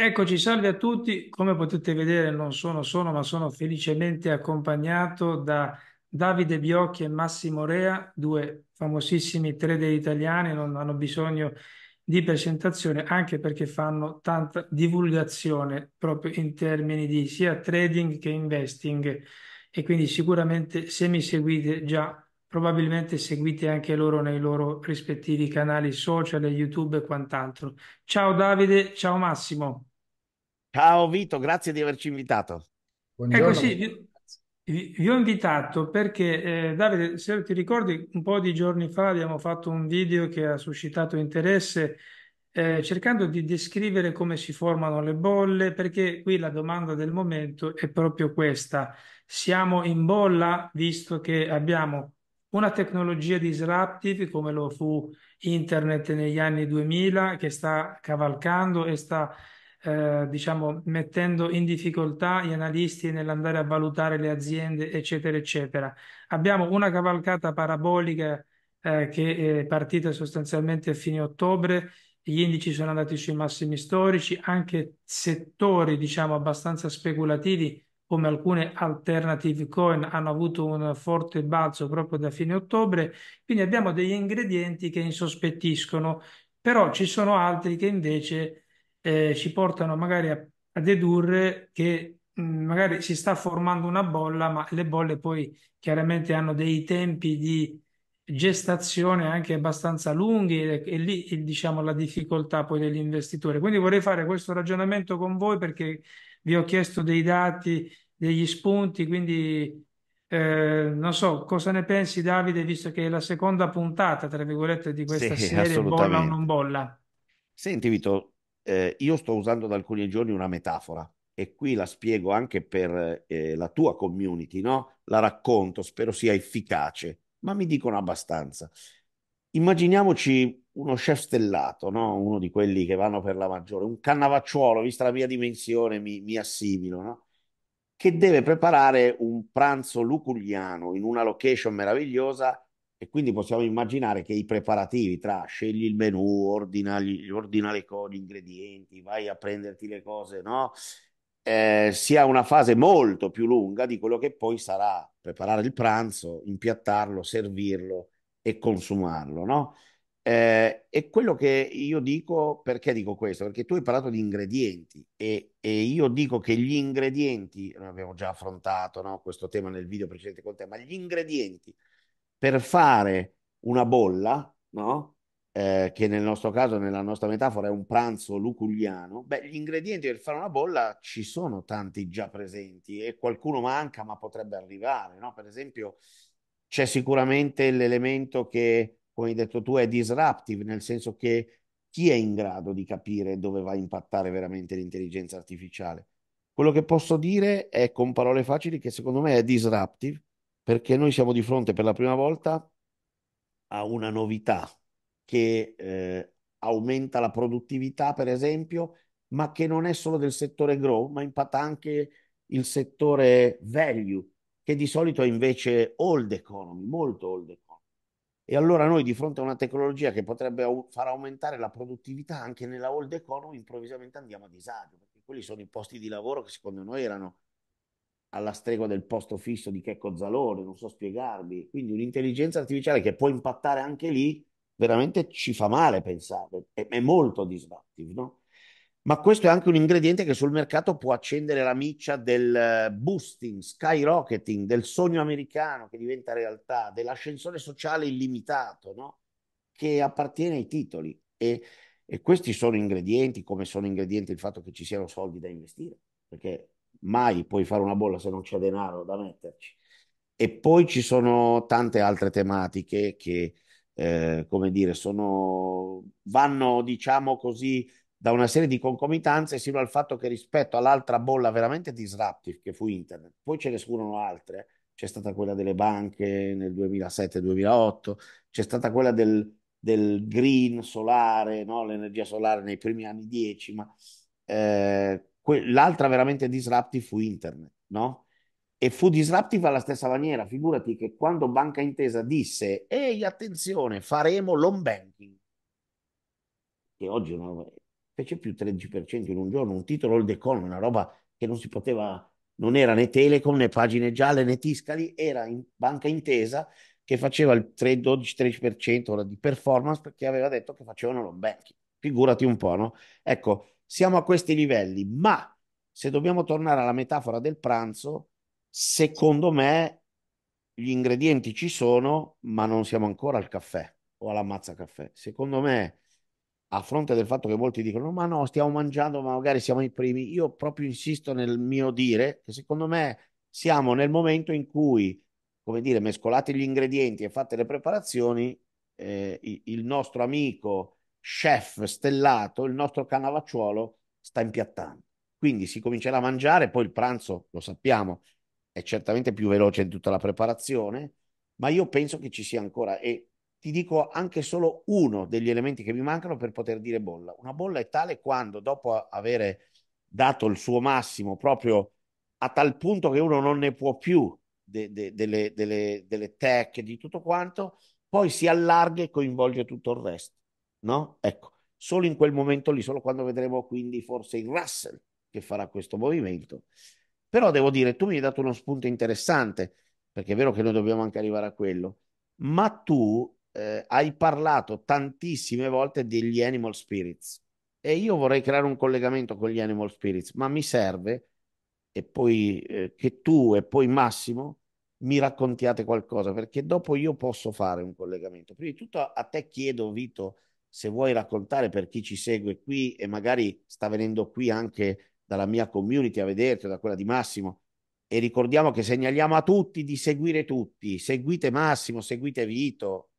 Eccoci, salve a tutti. Come potete vedere, non sono solo, ma sono felicemente accompagnato da Davide Biocchi e Massimo Rea, due famosissimi trader italiani, non hanno bisogno di presentazione, anche perché fanno tanta divulgazione proprio in termini di sia trading che investing. E quindi sicuramente se mi seguite già, probabilmente seguite anche loro nei loro rispettivi canali social, YouTube e quant'altro. Ciao Davide, ciao Massimo. Ciao Vito, grazie di averci invitato. Buongiorno. Ecco sì, vi, vi, vi ho invitato perché eh, Davide, se ti ricordi un po' di giorni fa abbiamo fatto un video che ha suscitato interesse eh, cercando di descrivere come si formano le bolle, perché qui la domanda del momento è proprio questa. Siamo in bolla visto che abbiamo una tecnologia disruptive come lo fu internet negli anni 2000 che sta cavalcando e sta eh, diciamo, mettendo in difficoltà gli analisti nell'andare a valutare le aziende, eccetera, eccetera. Abbiamo una cavalcata parabolica eh, che è partita sostanzialmente a fine ottobre, gli indici sono andati sui massimi storici, anche settori, diciamo, abbastanza speculativi come alcune alternative coin hanno avuto un forte balzo proprio da fine ottobre, quindi abbiamo degli ingredienti che insospettiscono, però ci sono altri che invece eh, ci portano magari a, a dedurre che mh, magari si sta formando una bolla, ma le bolle poi chiaramente hanno dei tempi di gestazione anche abbastanza lunghi e, e lì diciamo la difficoltà poi dell'investitore. Quindi vorrei fare questo ragionamento con voi perché vi ho chiesto dei dati, degli spunti, quindi eh, non so cosa ne pensi Davide visto che è la seconda puntata tra virgolette di questa sì, serie bolla o non bolla. Senti Vito, eh, io sto usando da alcuni giorni una metafora e qui la spiego anche per eh, la tua community, no? La racconto, spero sia efficace, ma mi dicono abbastanza. Immaginiamoci uno chef stellato, no? Uno di quelli che vanno per la maggiore, un cannavacciuolo, vista la mia dimensione, mi, mi assimilo, no? Che deve preparare un pranzo luculiano in una location meravigliosa e quindi possiamo immaginare che i preparativi tra scegli il menù, ordina, ordina le cose, gli ingredienti, vai a prenderti le cose, no? Eh, sia una fase molto più lunga di quello che poi sarà preparare il pranzo, impiattarlo, servirlo e consumarlo, no? Eh, e quello che io dico, perché dico questo? Perché tu hai parlato di ingredienti e, e io dico che gli ingredienti, abbiamo già affrontato no, questo tema nel video precedente con te, ma gli ingredienti per fare una bolla, no? Eh, che nel nostro caso, nella nostra metafora, è un pranzo luculiano, beh, gli ingredienti per fare una bolla ci sono tanti già presenti e qualcuno manca, ma potrebbe arrivare, no? Per esempio, c'è sicuramente l'elemento che, come hai detto tu, è disruptive, nel senso che chi è in grado di capire dove va a impattare veramente l'intelligenza artificiale? Quello che posso dire è, con parole facili, che secondo me è disruptive, perché noi siamo di fronte per la prima volta a una novità che eh, aumenta la produttività, per esempio, ma che non è solo del settore grow, ma impatta anche il settore value, che di solito è invece old economy, molto old economy. E allora noi di fronte a una tecnologia che potrebbe far aumentare la produttività anche nella old economy, improvvisamente andiamo a disagio, perché quelli sono i posti di lavoro che secondo noi erano alla stregua del posto fisso di Checco Zalone, non so spiegarvi. Quindi un'intelligenza artificiale che può impattare anche lì, veramente ci fa male pensare, è, è molto disruptive, no? Ma questo è anche un ingrediente che sul mercato può accendere la miccia del eh, boosting, skyrocketing, del sogno americano che diventa realtà, dell'ascensore sociale illimitato, no? che appartiene ai titoli. E, e questi sono ingredienti, come sono ingredienti il fatto che ci siano soldi da investire, perché mai puoi fare una bolla se non c'è denaro da metterci. E poi ci sono tante altre tematiche che, eh, come dire, sono, vanno, diciamo così, da una serie di concomitanze sino al fatto che rispetto all'altra bolla veramente disruptive che fu internet, poi ce ne furono altre, c'è stata quella delle banche nel 2007-2008, c'è stata quella del, del green solare, no? l'energia solare nei primi anni 10, ma eh, l'altra veramente disruptive fu internet, no? E fu disruptive alla stessa maniera, figurati che quando Banca Intesa disse, ehi attenzione, faremo l'home banking, che oggi no, fece più 13% in un giorno, un titolo The Con, una roba che non si poteva, non era né Telecom né pagine gialle né Tiscali, era in Banca Intesa che faceva il 12-13% di performance perché aveva detto che facevano l'home banking. Figurati un po', no? Ecco, siamo a questi livelli, ma se dobbiamo tornare alla metafora del pranzo, secondo me gli ingredienti ci sono, ma non siamo ancora al caffè o alla mazza caffè. Secondo me, a fronte del fatto che molti dicono ma no, stiamo mangiando, ma magari siamo i primi, io proprio insisto nel mio dire che secondo me siamo nel momento in cui, come dire, mescolati gli ingredienti e fatte le preparazioni, eh, il nostro amico chef stellato, il nostro canavacciuolo sta impiattando. Quindi si comincerà a mangiare, poi il pranzo, lo sappiamo, è certamente più veloce di tutta la preparazione, ma io penso che ci sia ancora e ti dico anche solo uno degli elementi che mi mancano per poter dire bolla. Una bolla è tale quando dopo avere dato il suo massimo proprio a tal punto che uno non ne può più de, de, delle, delle, delle tech, di tutto quanto, poi si allarga e coinvolge tutto il resto no? Ecco, solo in quel momento lì, solo quando vedremo quindi forse il Russell che farà questo movimento. Però devo dire, tu mi hai dato uno spunto interessante, perché è vero che noi dobbiamo anche arrivare a quello, ma tu eh, hai parlato tantissime volte degli animal spirits e io vorrei creare un collegamento con gli animal spirits, ma mi serve e poi eh, che tu e poi Massimo mi raccontiate qualcosa, perché dopo io posso fare un collegamento. Prima di tutto a te chiedo, Vito, se vuoi raccontare per chi ci segue qui e magari sta venendo qui anche dalla mia community a vederti o da quella di Massimo, e ricordiamo che segnaliamo a tutti di seguire tutti, seguite Massimo, seguite Vito,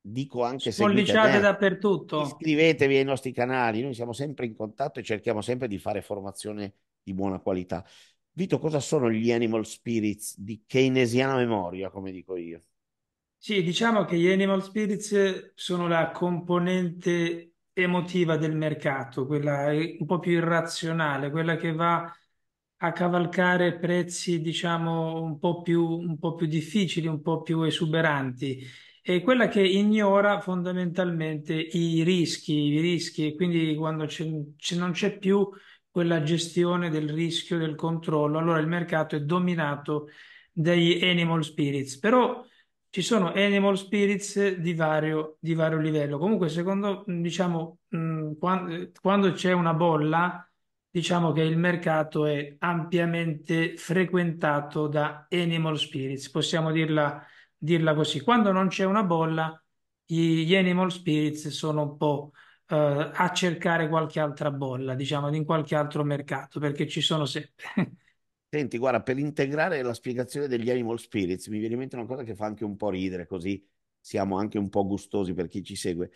dico anche Spolliciate dappertutto. Iscrivetevi ai nostri canali, noi siamo sempre in contatto e cerchiamo sempre di fare formazione di buona qualità. Vito, cosa sono gli animal spirits di keynesiana memoria, come dico io? Sì, diciamo che gli Animal Spirits sono la componente emotiva del mercato, quella un po' più irrazionale, quella che va a cavalcare prezzi, diciamo, un po' più, un po' più difficili, un po' più esuberanti e quella che ignora fondamentalmente i rischi, i rischi e quindi quando non c'è più quella gestione del rischio, del controllo, allora il mercato è dominato dagli animal spirits. Però ci sono animal spirits di vario, di vario livello. Comunque, secondo, diciamo, mh, mm, quando, quando, c'è una bolla, diciamo che il mercato è ampiamente frequentato da animal spirits, possiamo dirla, dirla così. Quando non c'è una bolla, gli, gli animal spirits sono un po' eh, a cercare qualche altra bolla, diciamo, in qualche altro mercato, perché ci sono sempre. Senti, guarda, per integrare la spiegazione degli Animal Spirits, mi viene in mente una cosa che fa anche un po' ridere, così siamo anche un po' gustosi per chi ci segue.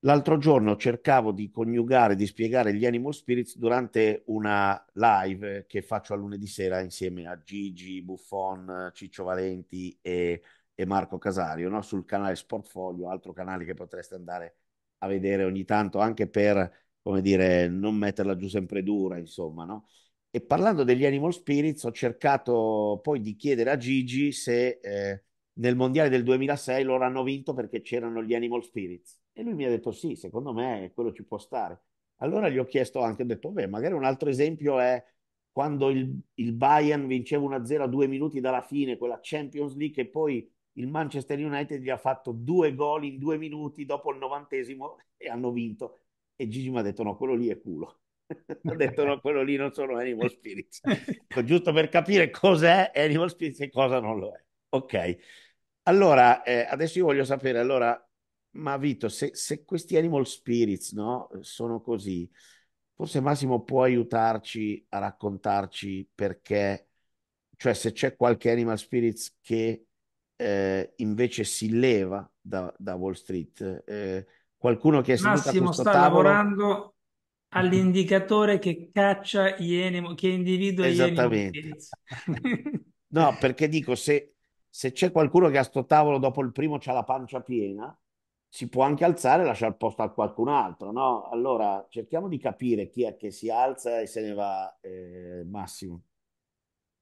L'altro giorno cercavo di coniugare, di spiegare gli Animal Spirits durante una live che faccio a lunedì sera insieme a Gigi, Buffon, Ciccio Valenti e, e Marco Casario no? sul canale Sportfolio, altro canale che potreste andare a vedere ogni tanto anche per, come dire, non metterla giù sempre dura, insomma, no? E parlando degli Animal Spirits, ho cercato poi di chiedere a Gigi se eh, nel mondiale del 2006 loro hanno vinto perché c'erano gli Animal Spirits. E lui mi ha detto: Sì, secondo me quello ci può stare. Allora gli ho chiesto anche, ho detto, beh, magari un altro esempio è quando il, il Bayern vinceva 1-0 a due minuti dalla fine, quella Champions League, e poi il Manchester United gli ha fatto due gol in due minuti dopo il novantesimo e hanno vinto. E Gigi mi ha detto, no, quello lì è culo ho detto no, quello lì non sono Animal Spirits, ecco, giusto per capire cos'è Animal Spirits e cosa non lo è. Ok, allora eh, adesso io voglio sapere, allora, ma Vito, se, se questi Animal Spirits no, sono così, forse Massimo può aiutarci a raccontarci perché, cioè se c'è qualche Animal Spirits che eh, invece si leva da, da Wall Street. Eh, qualcuno che è seduto Massimo a questo sta tavolo... lavorando all'indicatore che caccia iene, che individua Esattamente. iene. Esattamente. no, perché dico, se, se c'è qualcuno che a sto tavolo dopo il primo c'ha la pancia piena, si può anche alzare e lasciare il posto a qualcun altro, no? Allora cerchiamo di capire chi è che si alza e se ne va eh, Massimo.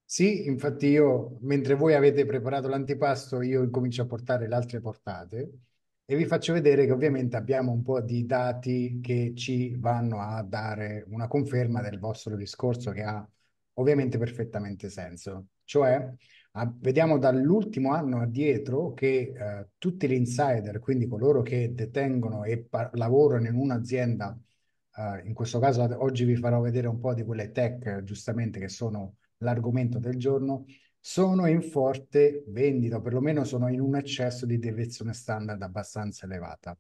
Sì, infatti io, mentre voi avete preparato l'antipasto, io incomincio a portare le altre portate e vi faccio vedere che ovviamente abbiamo un po' di dati che ci vanno a dare una conferma del vostro discorso che ha ovviamente perfettamente senso. Cioè, a, vediamo dall'ultimo anno addietro che eh, tutti gli insider, quindi coloro che detengono e lavorano in un'azienda, eh, in questo caso oggi vi farò vedere un po' di quelle tech, giustamente, che sono l'argomento del giorno, sono in forte vendita, o perlomeno sono in un eccesso di deviazione standard abbastanza elevata.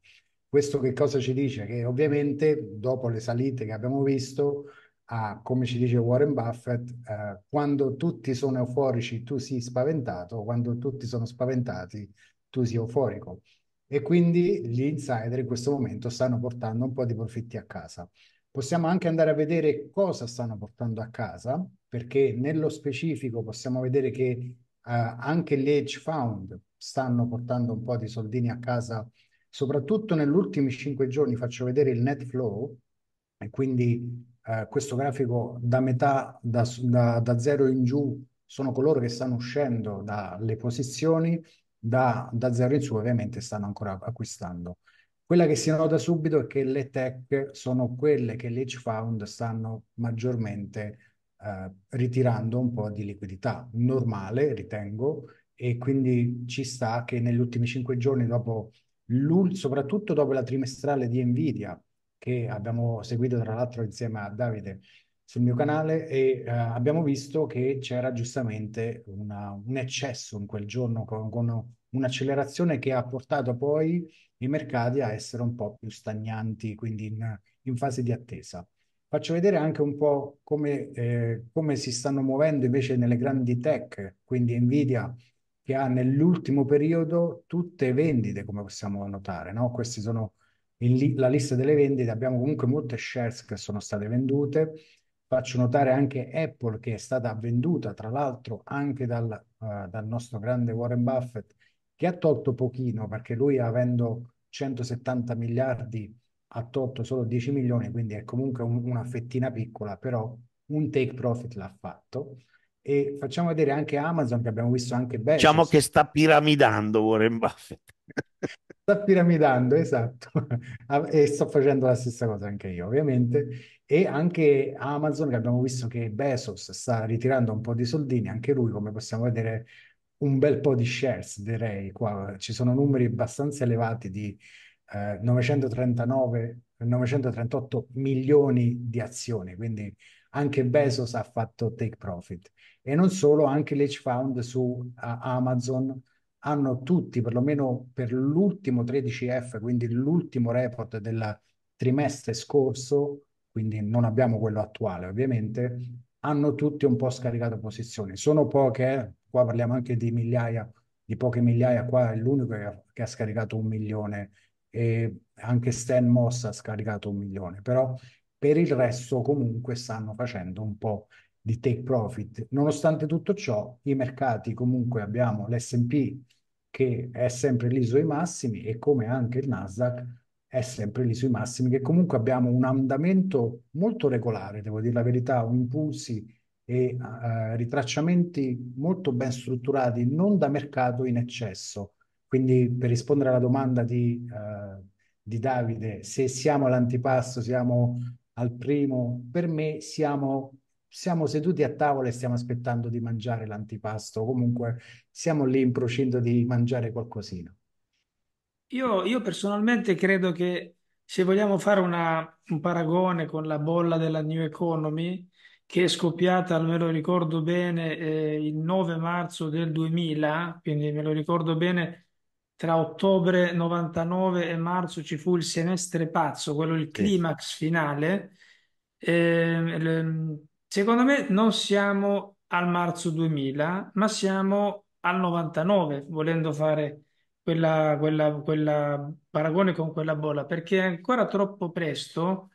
Questo che cosa ci dice? Che ovviamente dopo le salite che abbiamo visto, ah, come ci dice Warren Buffett, eh, quando tutti sono euforici tu sei spaventato, quando tutti sono spaventati tu sei euforico. E quindi gli insider in questo momento stanno portando un po' di profitti a casa possiamo anche andare a vedere cosa stanno portando a casa, perché nello specifico possiamo vedere che eh, anche gli hedge fund stanno portando un po' di soldini a casa, soprattutto negli ultimi cinque giorni faccio vedere il net flow, e quindi eh, questo grafico da metà, da, da, da zero in giù, sono coloro che stanno uscendo dalle posizioni, da, da zero in su ovviamente stanno ancora acquistando. Quella che si nota subito è che le tech sono quelle che le hedge fund stanno maggiormente eh, ritirando un po' di liquidità, normale ritengo, e quindi ci sta che negli ultimi cinque giorni, dopo soprattutto dopo la trimestrale di Nvidia, che abbiamo seguito tra l'altro insieme a Davide sul mio canale, e eh, abbiamo visto che c'era giustamente una, un eccesso in quel giorno con, con un'accelerazione che ha portato poi i mercati a essere un po' più stagnanti, quindi in, in fase di attesa. Faccio vedere anche un po' come, eh, come si stanno muovendo invece nelle grandi tech, quindi Nvidia che ha nell'ultimo periodo tutte vendite, come possiamo notare, no? Queste sono li- la lista delle vendite, abbiamo comunque molte shares che sono state vendute, Faccio notare anche Apple che è stata venduta, tra l'altro, anche dal, uh, dal nostro grande Warren Buffett che ha tolto pochino perché lui avendo 170 miliardi ha tolto solo 10 milioni, quindi è comunque un, una fettina piccola, però un take profit l'ha fatto. E facciamo vedere anche Amazon che abbiamo visto anche Bezos. Diciamo che sta piramidando Warren Buffett. sta piramidando, esatto. Ah, e sto facendo la stessa cosa anche io, ovviamente. E anche Amazon che abbiamo visto che Bezos sta ritirando un po' di soldini, anche lui, come possiamo vedere, un bel po' di shares, direi qua. Ci sono numeri abbastanza elevati di eh, 939, 938 milioni di azioni, quindi anche Bezos ha fatto take profit. E non solo, anche l'Edge Fund su uh, Amazon hanno tutti, perlomeno per l'ultimo 13F, quindi l'ultimo report del trimestre scorso, quindi non abbiamo quello attuale ovviamente, hanno tutti un po' scaricato posizioni. Sono poche, eh. qua parliamo anche di migliaia, di poche migliaia, qua è l'unico che ha, che ha scaricato un milione e anche Stan Moss ha scaricato un milione, però per il resto comunque stanno facendo un po' di take profit. Nonostante tutto ciò, i mercati comunque abbiamo l'S&P che è sempre lì sui massimi e come anche il Nasdaq è sempre lì sui massimi, che comunque abbiamo un andamento molto regolare, devo dire la verità, impulsi e eh, ritracciamenti molto ben strutturati, non da mercato in eccesso. Quindi per rispondere alla domanda di, eh, di Davide, se siamo all'antipasto, siamo al primo, per me siamo, siamo seduti a tavola e stiamo aspettando di mangiare l'antipasto, comunque siamo lì in procinto di mangiare qualcosina. Io, io personalmente credo che se vogliamo fare una- un paragone con la bolla della New Economy, che è scoppiata, me lo ricordo bene, eh, il 9 marzo del 2000, quindi me lo ricordo bene, tra ottobre 99 e marzo ci fu il semestre pazzo, quello il climax finale. Eh, secondo me non siamo al marzo 2000, ma siamo al 99, volendo fare quella, quella, quella paragone con quella bolla, perché è ancora troppo presto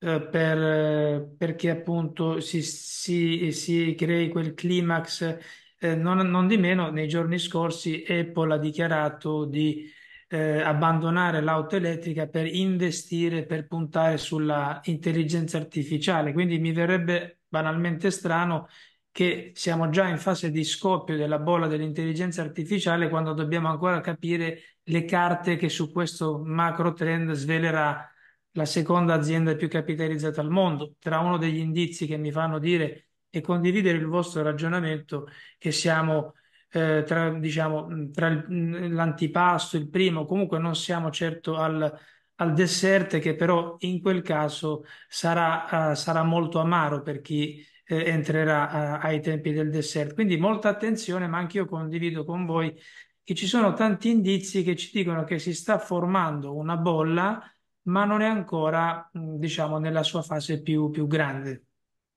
eh, per, perché appunto si, si, si crei quel climax. Eh, non, non, di meno, nei giorni scorsi Apple ha dichiarato di eh, abbandonare l'auto elettrica per investire, per puntare sulla intelligenza artificiale. Quindi mi verrebbe banalmente strano che siamo già in fase di scoppio della bolla dell'intelligenza artificiale quando dobbiamo ancora capire le carte che su questo macro trend svelerà la seconda azienda più capitalizzata al mondo. Tra uno degli indizi che mi fanno dire e condividere il vostro ragionamento che siamo eh, tra, diciamo, tra l'antipasto, il primo, comunque non siamo certo al al dessert che però in quel caso sarà, uh, sarà molto amaro per chi eh, entrerà uh, ai tempi del dessert. Quindi molta attenzione, ma anche io condivido con voi che ci sono tanti indizi che ci dicono che si sta formando una bolla, ma non è ancora, mm, diciamo, nella sua fase più, più grande.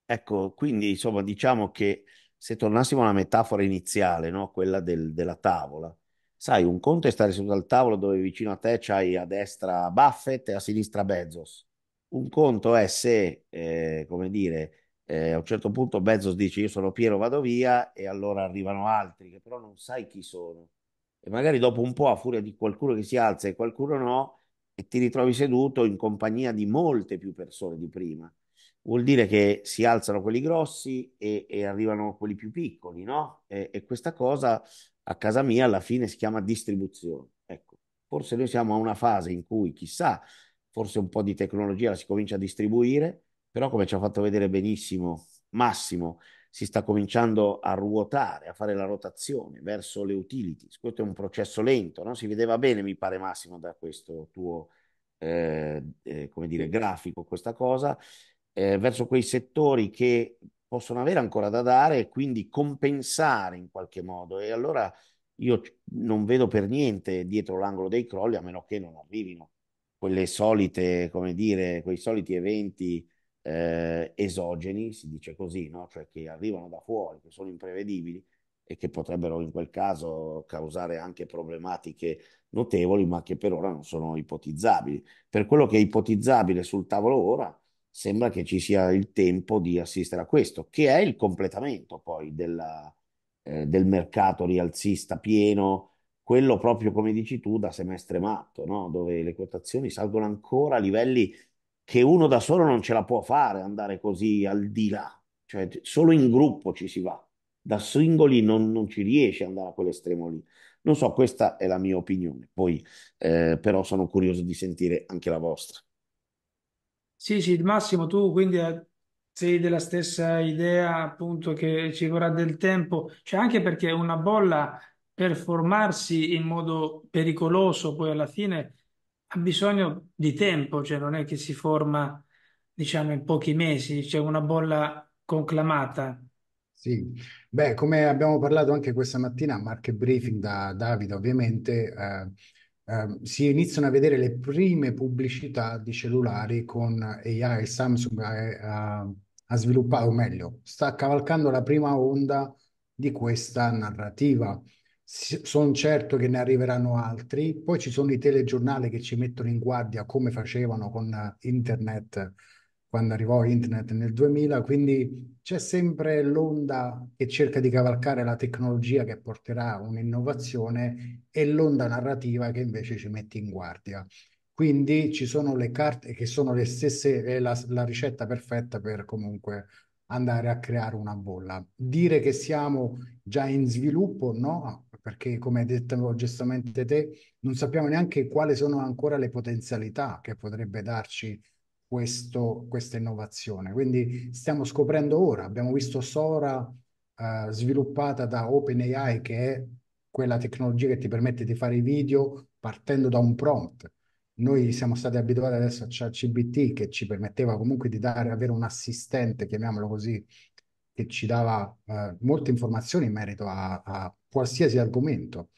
Ecco, quindi insomma diciamo che se tornassimo alla metafora iniziale, no? quella del, della tavola, Sai, un conto è stare seduto al tavolo dove vicino a te c'hai a destra Buffett e a sinistra Bezos. Un conto è se, eh, come dire, eh, a un certo punto Bezos dice io sono Piero, vado via e allora arrivano altri che però non sai chi sono. E magari dopo un po' a furia di qualcuno che si alza e qualcuno no, e ti ritrovi seduto in compagnia di molte più persone di prima. Vuol dire che si alzano quelli grossi e, e arrivano quelli più piccoli, no? E, e questa cosa a casa mia alla fine si chiama distribuzione. Ecco, forse noi siamo a una fase in cui chissà, forse un po' di tecnologia la si comincia a distribuire, però come ci ha fatto vedere benissimo Massimo, si sta cominciando a ruotare, a fare la rotazione verso le utilities. Questo è un processo lento, no? si vedeva bene, mi pare Massimo, da questo tuo eh, eh, come dire, grafico, questa cosa, eh, verso quei settori che possono avere ancora da dare e quindi compensare in qualche modo. E allora io non vedo per niente dietro l'angolo dei crolli, a meno che non arrivino quelle solite, come dire, quei soliti eventi eh, esogeni, si dice così, no? cioè che arrivano da fuori, che sono imprevedibili e che potrebbero in quel caso causare anche problematiche notevoli, ma che per ora non sono ipotizzabili. Per quello che è ipotizzabile sul tavolo ora, sembra che ci sia il tempo di assistere a questo, che è il completamento poi della, eh, del mercato rialzista pieno, quello proprio come dici tu da semestre matto, no? dove le quotazioni salgono ancora a livelli che uno da solo non ce la può fare, andare così al di là, cioè solo in gruppo ci si va, da singoli non, non ci riesce ad andare a quell'estremo lì. Non so, questa è la mia opinione, poi eh, però sono curioso di sentire anche la vostra. Sì, sì, Massimo, tu quindi eh, sei della stessa idea appunto che ci vorrà del tempo, cioè anche perché una bolla per formarsi in modo pericoloso poi alla fine ha bisogno di tempo, cioè non è che si forma diciamo in pochi mesi, c'è una bolla conclamata. Sì, beh, come abbiamo parlato anche questa mattina a Market Briefing da Davide, ovviamente, eh, Ehm, si iniziano a vedere le prime pubblicità di cellulari con AI. Samsung ha, ha sviluppato, o meglio, sta cavalcando la prima onda di questa narrativa. Sono certo che ne arriveranno altri. Poi ci sono i telegiornali che ci mettono in guardia come facevano con internet quando arrivò internet nel 2000, quindi c'è sempre l'onda che cerca di cavalcare la tecnologia che porterà un'innovazione e l'onda narrativa che invece ci mette in guardia. Quindi ci sono le carte che sono le stesse, è la, la ricetta perfetta per comunque andare a creare una bolla. Dire che siamo già in sviluppo, no, perché come hai detto giustamente te, non sappiamo neanche quali sono ancora le potenzialità che potrebbe darci questo, questa innovazione. Quindi stiamo scoprendo ora, abbiamo visto Sora eh, sviluppata da OpenAI che è quella tecnologia che ti permette di fare i video partendo da un prompt. Noi siamo stati abituati adesso a ChatGPT che ci permetteva comunque di dare, avere un assistente, chiamiamolo così, che ci dava eh, molte informazioni in merito a, a qualsiasi argomento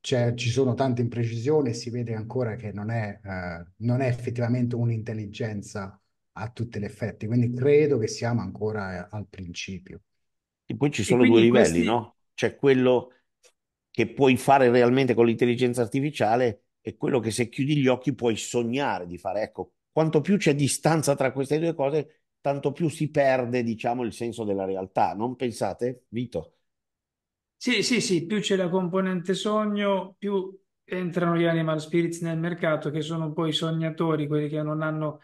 ci sono tante imprecisioni e si vede ancora che non è, eh, non è effettivamente un'intelligenza a tutti gli effetti, quindi credo che siamo ancora eh, al principio. E poi ci sono due livelli, questi... no? C'è quello che puoi fare realmente con l'intelligenza artificiale e quello che se chiudi gli occhi puoi sognare di fare. Ecco, quanto più c'è distanza tra queste due cose, tanto più si perde, diciamo, il senso della realtà. Non pensate, Vito? Sì, sì, sì, più c'è la componente sogno, più entrano gli animal spirits nel mercato, che sono poi i sognatori, quelli che non hanno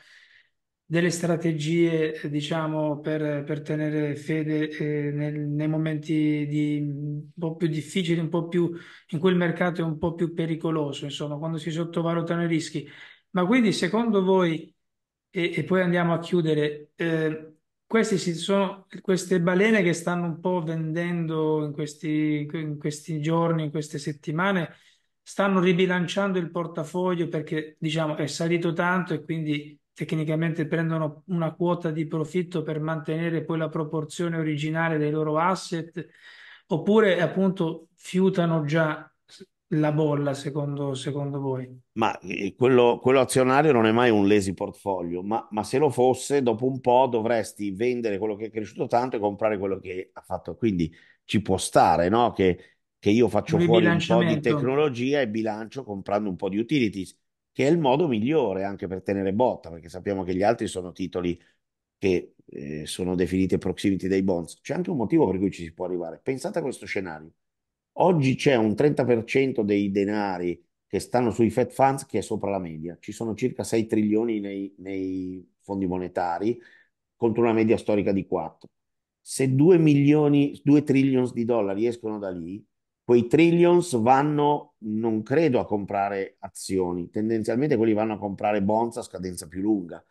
delle strategie, diciamo, per, per tenere fede eh, nel- nei momenti di- un po' più difficili, un po' più, in cui il mercato è un po' più pericoloso, insomma, quando si sottovalutano i rischi. Ma quindi, secondo voi, e, e poi andiamo a chiudere, eh, questi sono queste balene che stanno un po' vendendo in questi, in questi giorni, in queste settimane, stanno ribilanciando il portafoglio perché diciamo è salito tanto e quindi tecnicamente prendono una quota di profitto per mantenere poi la proporzione originale dei loro asset, oppure appunto fiutano già la bolla secondo, secondo voi? Ma eh, quello, quello, azionario non è mai un lazy portfolio, ma, ma, se lo fosse, dopo un po' dovresti vendere quello che è cresciuto tanto e comprare quello che ha fatto. Quindi ci può stare no? che, che io faccio il fuori un po' di tecnologia e bilancio comprando un po' di utilities, che è il modo migliore anche per tenere botta, perché sappiamo che gli altri sono titoli che eh, sono definiti proximity dei bonds. C'è anche un motivo per cui ci si può arrivare. Pensate a questo scenario Oggi c'è un 30% dei denari che stanno sui Fed Funds che è sopra la media. Ci sono circa 6 trilioni nei, nei fondi monetari contro una media storica di 4. Se 2 milioni, 2 trillions di dollari escono da lì, quei trillions vanno, non credo, a comprare azioni. Tendenzialmente quelli vanno a comprare bonds a scadenza più lunga.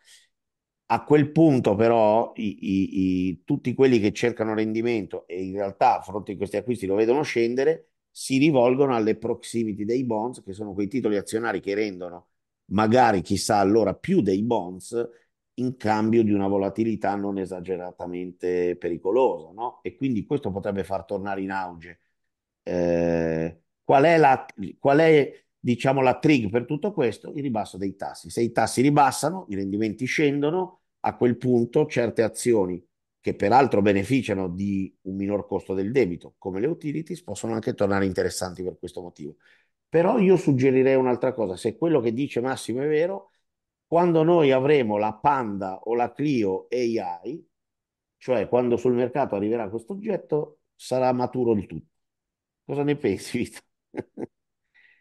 A quel punto però i, i, i, tutti quelli che cercano rendimento e in realtà a fronte di questi acquisti lo vedono scendere, si rivolgono alle proximity dei bonds, che sono quei titoli azionari che rendono magari chissà allora più dei bonds in cambio di una volatilità non esageratamente pericolosa, no? E quindi questo potrebbe far tornare in auge. Eh, qual è, la, qual è diciamo, la trig per tutto questo? Il ribasso dei tassi. Se i tassi ribassano, i rendimenti scendono, a quel punto certe azioni che peraltro beneficiano di un minor costo del debito, come le utilities, possono anche tornare interessanti per questo motivo. Però io suggerirei un'altra cosa, se quello che dice Massimo è vero, quando noi avremo la Panda o la Clio AI, cioè quando sul mercato arriverà questo oggetto, sarà maturo il tutto. Cosa ne pensi, Vito?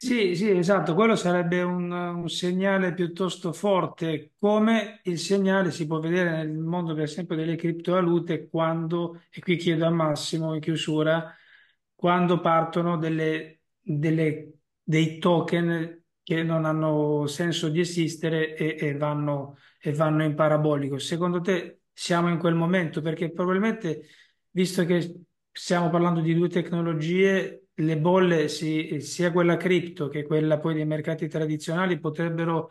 Sì, sì, esatto, quello sarebbe un, un segnale piuttosto forte, come il segnale si può vedere nel mondo, per esempio, delle criptovalute quando, e qui chiedo a Massimo in chiusura, quando partono delle, delle- dei token che non hanno senso di esistere e, e vanno, e vanno in parabolico. Secondo te siamo in quel momento? Perché probabilmente, visto che stiamo parlando di due tecnologie le bolle, si, sia quella cripto che quella poi dei mercati tradizionali, potrebbero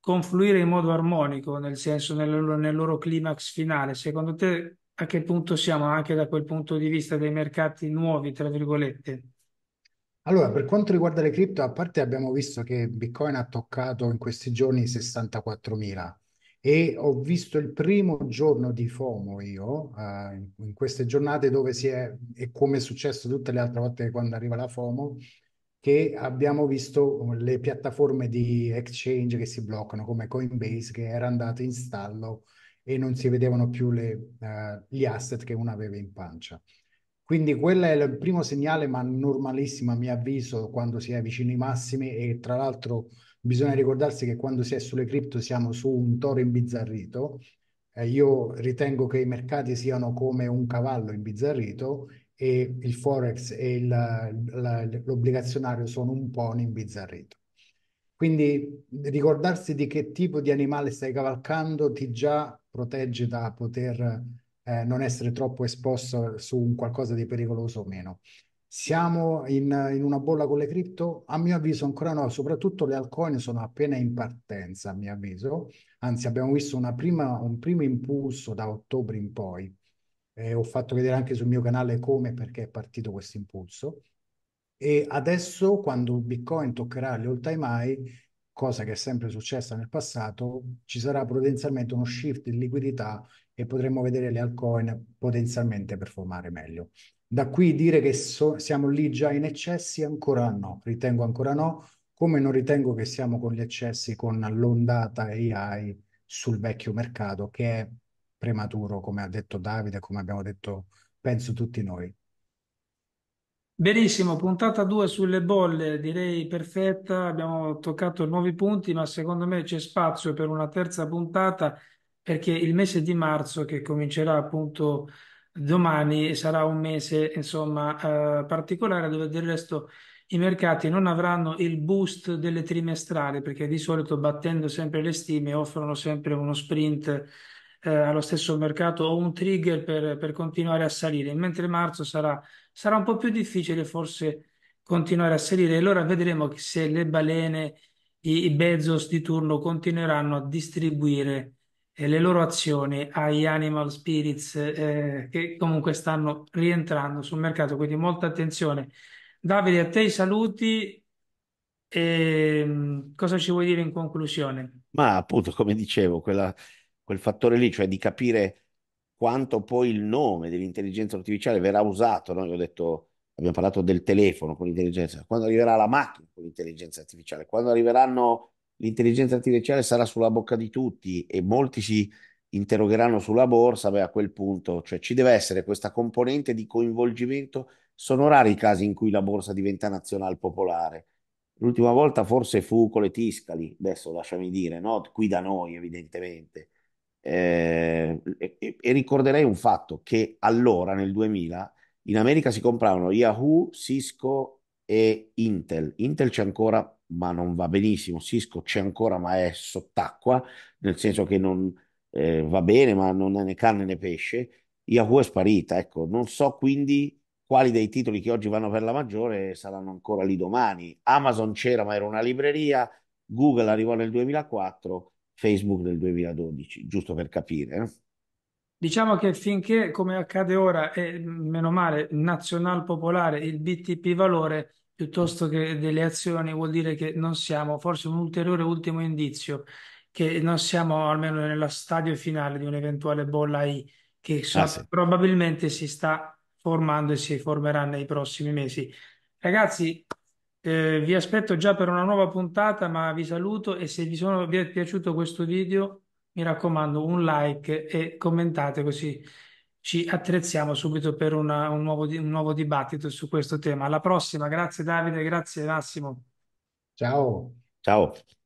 confluire in modo armonico, nel senso nel, nel loro climax finale. Secondo te a che punto siamo anche da quel punto di vista dei mercati nuovi, tra virgolette? Allora, per quanto riguarda le cripto, a parte abbiamo visto che Bitcoin ha toccato in questi giorni 64.000 e ho visto il primo giorno di FOMO io, eh, in queste giornate dove si è, e come è successo tutte le altre volte quando arriva la FOMO, che abbiamo visto le piattaforme di exchange che si bloccano come Coinbase che era andato in stallo e non si vedevano più le, eh, gli asset che uno aveva in pancia. Quindi quello è il primo segnale, ma normalissimo a mio avviso, quando si è vicino ai massimi e tra l'altro bisogna ricordarsi che quando si è sulle cripto siamo su un toro imbizzarrito. Eh, io ritengo che i mercati siano come un cavallo imbizzarrito e il forex e il, la, l'obbligazionario sono un pony imbizzarrito. Quindi ricordarsi di che tipo di animale stai cavalcando ti già protegge da poter eh, non essere troppo esposto su un qualcosa di pericoloso o meno. Siamo in, in, una bolla con le cripto? A mio avviso ancora no, soprattutto le altcoin sono appena in partenza, a mio avviso. Anzi, abbiamo visto prima, un primo impulso da ottobre in poi. Eh, ho fatto vedere anche sul mio canale come e perché è partito questo impulso. E adesso, quando Bitcoin toccherà le all time high, cosa che è sempre successa nel passato, ci sarà potenzialmente uno shift in liquidità e potremmo vedere le altcoin potenzialmente performare meglio. Da qui dire che so, siamo lì già in eccessi ancora no, ritengo ancora no, come non ritengo che siamo con gli eccessi con l'ondata AI sul vecchio mercato che è prematuro, come ha detto Davide, come abbiamo detto penso tutti noi. Benissimo, puntata 2 sulle bolle, direi perfetta, abbiamo toccato nuovi punti, ma secondo me c'è spazio per una terza puntata perché il mese di marzo che comincerà appunto domani sarà un mese insomma eh, particolare dove del resto i mercati non avranno il boost delle trimestrali perché di solito battendo sempre le stime offrono sempre uno sprint eh, allo stesso mercato o un trigger per, per continuare a salire mentre marzo sarà, sarà, un po' più difficile forse continuare a salire e allora vedremo se le balene i, i Bezos di turno continueranno a distribuire le loro azioni agli animal spirits eh, che comunque stanno rientrando sul mercato, quindi molta attenzione. Davide, a te i saluti. E, ehm, cosa ci vuoi dire in conclusione? Ma appunto, come dicevo, quella, quel fattore lì, cioè di capire quanto poi il nome dell'intelligenza artificiale verrà usato. No? Io ho detto, abbiamo parlato del telefono con l'intelligenza, quando arriverà la macchina con l'intelligenza artificiale, quando arriveranno l'intelligenza artificiale sarà sulla bocca di tutti e molti si interrogheranno sulla borsa, beh, a quel punto, cioè ci deve essere questa componente di coinvolgimento. Sono rari i casi in cui la borsa diventa nazionale popolare. L'ultima volta forse fu con le Tiscali, adesso lasciami dire, no? qui da noi evidentemente. Eh, e, e ricorderei un fatto che allora, nel 2000, in America si compravano Yahoo, Cisco e Intel. Intel c'è ancora ma non va benissimo. Cisco c'è ancora, ma è sott'acqua, nel senso che non eh, va bene, ma non è né carne né pesce. Yahoo è sparita, ecco, non so quindi quali dei titoli che oggi vanno per la maggiore saranno ancora lì domani. Amazon c'era, ma era una libreria, Google arrivò nel 2004, Facebook nel 2012, giusto per capire. Eh. Diciamo che finché, come accade ora, e meno male, nazional popolare, il BTP valore piuttosto che delle azioni vuol dire che non siamo, forse un ulteriore ultimo indizio, che non siamo almeno nello stadio finale di un'eventuale bolla I che so- Ah, sì. probabilmente si sta formando e si formerà nei prossimi mesi. Ragazzi, eh, vi aspetto già per una nuova puntata, ma vi saluto e se vi, sono- vi è piaciuto questo video, mi raccomando, un like e commentate così ci attrezziamo subito per una, un, nuovo, un nuovo dibattito su questo tema. Alla prossima, grazie Davide, grazie Massimo. Ciao. Ciao.